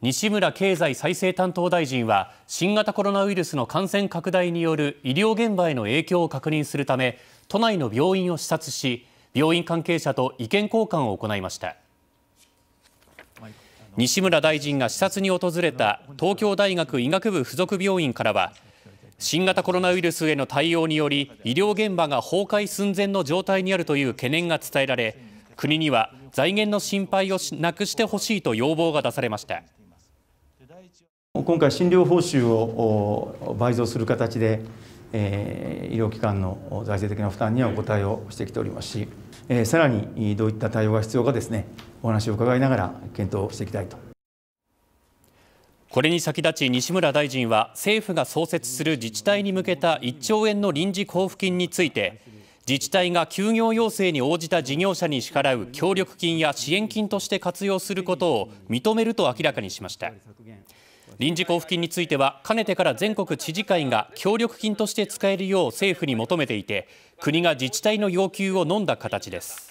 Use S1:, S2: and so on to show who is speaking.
S1: 西村経済再生担当大臣は新型コロナウイルスの感染拡大による医療現場への影響を確認するため都内の病院を視察し病院関係者と意見交換を行いました西村大臣が視察に訪れた東京大学医学部附属病院からは新型コロナウイルスへの対応により医療現場が崩壊寸前の状態にあるという懸念が伝えられ国には財源の心配をなくしてほしいと要望が出されました。
S2: 今回、診療報酬を倍増する形で、えー、医療機関の財政的な負担にはお答えをしてきておりますし、えー、さらにどういった対応が必要かですね、お話を伺いながら検討していきたいと。
S1: これに先立ち西村大臣は政府が創設する自治体に向けた1兆円の臨時交付金について自治体が休業要請に応じた事業者に支払う協力金や支援金として活用することを認めると明らかにしました臨時交付金についてはかねてから全国知事会が協力金として使えるよう政府に求めていて国が自治体の要求を飲んだ形です